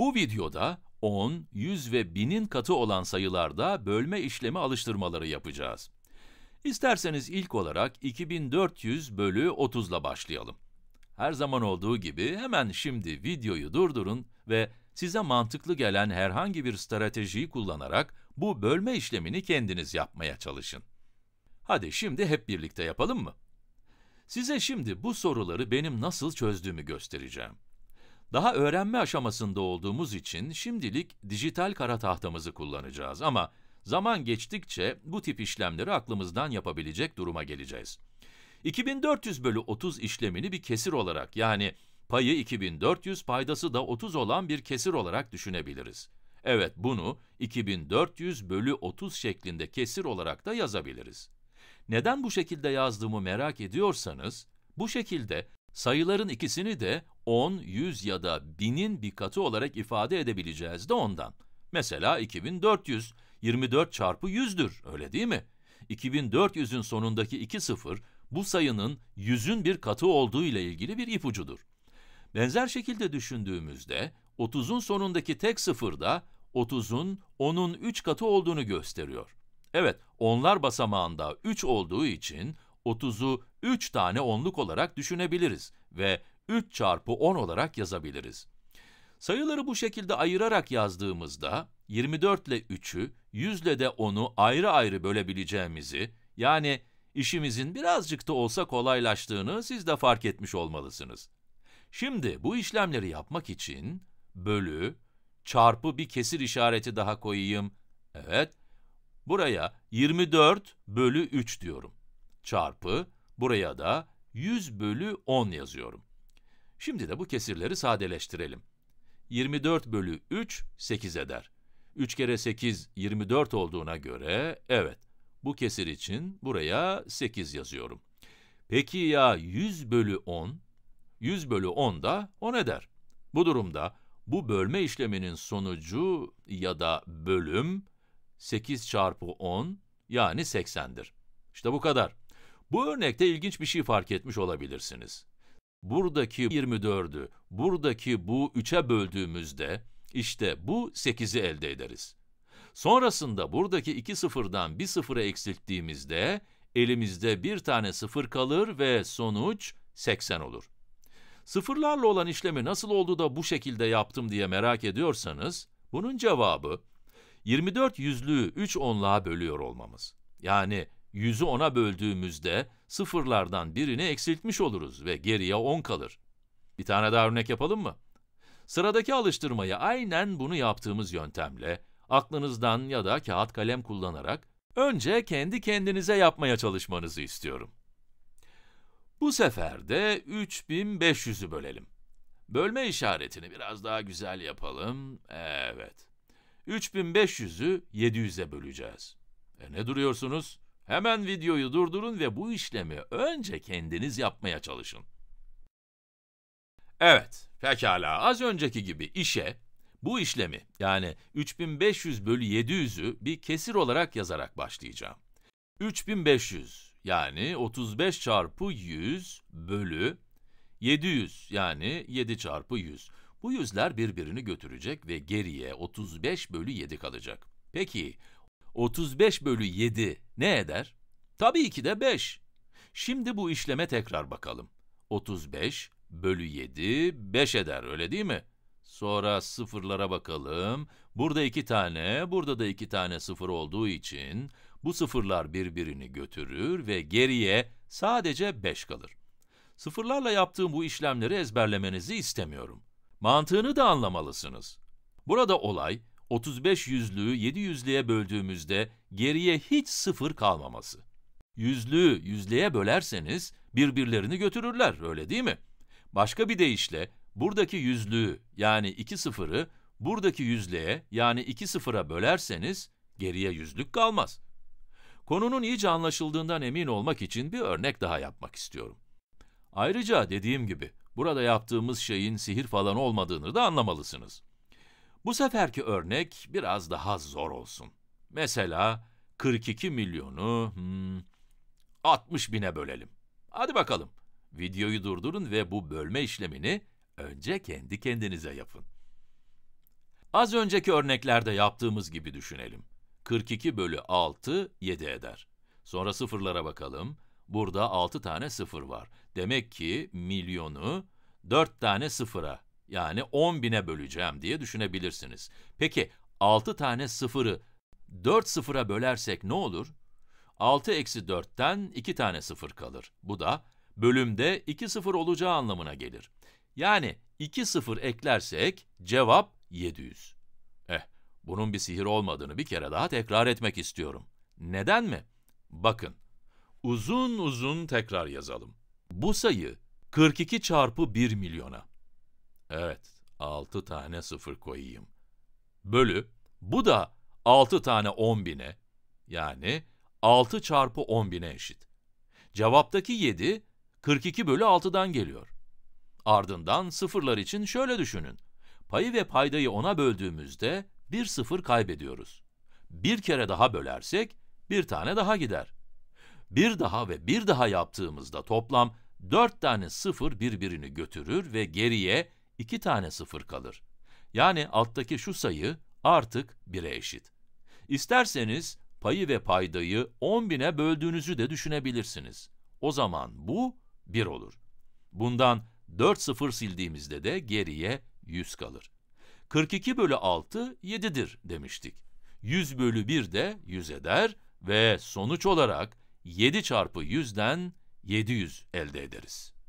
Bu videoda 10, 100 ve 1000'in katı olan sayılarda bölme işlemi alıştırmaları yapacağız. İsterseniz ilk olarak 2400 bölü 30 ile başlayalım. Her zaman olduğu gibi hemen şimdi videoyu durdurun ve size mantıklı gelen herhangi bir stratejiyi kullanarak bu bölme işlemini kendiniz yapmaya çalışın. Hadi şimdi hep birlikte yapalım mı? Size şimdi bu soruları benim nasıl çözdüğümü göstereceğim. Daha öğrenme aşamasında olduğumuz için şimdilik dijital kara tahtamızı kullanacağız ama zaman geçtikçe bu tip işlemleri aklımızdan yapabilecek duruma geleceğiz. 2400 bölü 30 işlemini bir kesir olarak yani payı 2400 paydası da 30 olan bir kesir olarak düşünebiliriz. Evet bunu 2400 bölü 30 şeklinde kesir olarak da yazabiliriz. Neden bu şekilde yazdığımı merak ediyorsanız, bu şekilde Sayıların ikisini de 10, 100 ya da 1000'in bir katı olarak ifade edebileceğiz de ondan. Mesela 2400, 24 çarpı 100'dür, öyle değil mi? 2400'ün sonundaki iki sıfır, bu sayının 100'ün bir katı olduğu ile ilgili bir ipucudur. Benzer şekilde düşündüğümüzde, 30'un sonundaki tek sıfır da 30'un 10'un 3 katı olduğunu gösteriyor. Evet, onlar basamağında 3 olduğu için 30'u 3 tane onluk olarak düşünebiliriz ve 3 çarpı 10 olarak yazabiliriz. Sayıları bu şekilde ayırarak yazdığımızda 24 ile 3'ü, 100 ile de 10'u ayrı ayrı bölebileceğimizi, yani işimizin birazcık da olsa kolaylaştığını siz de fark etmiş olmalısınız. Şimdi bu işlemleri yapmak için bölü, çarpı bir kesir işareti daha koyayım. Evet, buraya 24 bölü 3 diyorum çarpı, buraya da 100 bölü 10 yazıyorum. Şimdi de bu kesirleri sadeleştirelim. 24 bölü 3, 8 eder. 3 kere 8, 24 olduğuna göre, evet, bu kesir için buraya 8 yazıyorum. Peki ya 100 bölü 10? 100 bölü 10 da 10 eder. Bu durumda bu bölme işleminin sonucu ya da bölüm 8 çarpı 10 yani 80'dir. İşte bu kadar. Bu örnekte ilginç bir şey fark etmiş olabilirsiniz. Buradaki 24'ü, buradaki bu 3'e böldüğümüzde işte bu 8'i elde ederiz. Sonrasında buradaki 2 sıfırdan 1 sıfıra eksilttiğimizde elimizde bir tane sıfır kalır ve sonuç 80 olur. Sıfırlarla olan işlemi nasıl oldu da bu şekilde yaptım diye merak ediyorsanız, bunun cevabı 24 yüzlüğü 3 onluğa bölüyor olmamız. Yani 100'ü 10'a böldüğümüzde sıfırlardan birini eksiltmiş oluruz ve geriye 10 kalır. Bir tane daha örnek yapalım mı? Sıradaki alıştırmayı aynen bunu yaptığımız yöntemle aklınızdan ya da kağıt kalem kullanarak önce kendi kendinize yapmaya çalışmanızı istiyorum. Bu sefer de 3500'ü bölelim. Bölme işaretini biraz daha güzel yapalım. Evet. 3500'ü 700'e böleceğiz. E ne duruyorsunuz? Hemen videoyu durdurun ve bu işlemi önce kendiniz yapmaya çalışın. Evet, pekala az önceki gibi işe bu işlemi yani 3500 bölü 700'ü bir kesir olarak yazarak başlayacağım. 3500 yani 35 çarpı 100 bölü 700 yani 7 çarpı 100. Bu yüzler birbirini götürecek ve geriye 35 bölü 7 kalacak. Peki 35 bölü 7 ne eder? Tabii ki de 5. Şimdi bu işleme tekrar bakalım. 35 bölü 7 5 eder öyle değil mi? Sonra sıfırlara bakalım. Burada iki tane, burada da iki tane sıfır olduğu için bu sıfırlar birbirini götürür ve geriye sadece 5 kalır. Sıfırlarla yaptığım bu işlemleri ezberlemenizi istemiyorum. Mantığını da anlamalısınız. Burada olay 35 yüzlüğü 7 yüzlüğe böldüğümüzde geriye hiç sıfır kalmaması. Yüzlüğü yüzlüğe bölerseniz birbirlerini götürürler, öyle değil mi? Başka bir deyişle buradaki yüzlüğü yani 2 sıfırı buradaki yüzlüğe yani 2 sıfıra bölerseniz geriye yüzlük kalmaz. Konunun iyice anlaşıldığından emin olmak için bir örnek daha yapmak istiyorum. Ayrıca dediğim gibi burada yaptığımız şeyin sihir falan olmadığını da anlamalısınız. Bu seferki örnek biraz daha zor olsun. Mesela 42 milyonu hmm, 60 bine bölelim. Hadi bakalım. Videoyu durdurun ve bu bölme işlemini önce kendi kendinize yapın. Az önceki örneklerde yaptığımız gibi düşünelim. 42 bölü 6, 7 eder. Sonra sıfırlara bakalım. Burada 6 tane sıfır var. Demek ki milyonu 4 tane sıfıra yani 10 bine böleceğim diye düşünebilirsiniz. Peki 6 tane sıfırı 4 sıfıra bölersek ne olur? 6 eksi 4'ten 2 tane sıfır kalır. Bu da bölümde 2 sıfır olacağı anlamına gelir. Yani 2 sıfır eklersek cevap 700. Eh, bunun bir sihir olmadığını bir kere daha tekrar etmek istiyorum. Neden mi? Bakın, uzun uzun tekrar yazalım. Bu sayı 42 çarpı 1 milyona, Evet, 6 tane sıfır koyayım. Bölü, bu da 6 tane 10 bine, yani 6 çarpı 10 bine eşit. Cevaptaki 7, 42 bölü 6'dan geliyor. Ardından sıfırlar için şöyle düşünün. Payı ve paydayı 10'a böldüğümüzde bir sıfır kaybediyoruz. Bir kere daha bölersek bir tane daha gider. Bir daha ve bir daha yaptığımızda toplam 4 tane sıfır birbirini götürür ve geriye 2 tane sıfır kalır. Yani alttaki şu sayı artık 1'e eşit. İsterseniz payı ve paydayı 10.000'e böldüğünüzü de düşünebilirsiniz. O zaman bu 1 olur. Bundan 4 sıfır sildiğimizde de geriye 100 kalır. 42 bölü 6 7'dir demiştik. 100 bölü 1 de 100 eder ve sonuç olarak 7 çarpı 100'den 700 elde ederiz.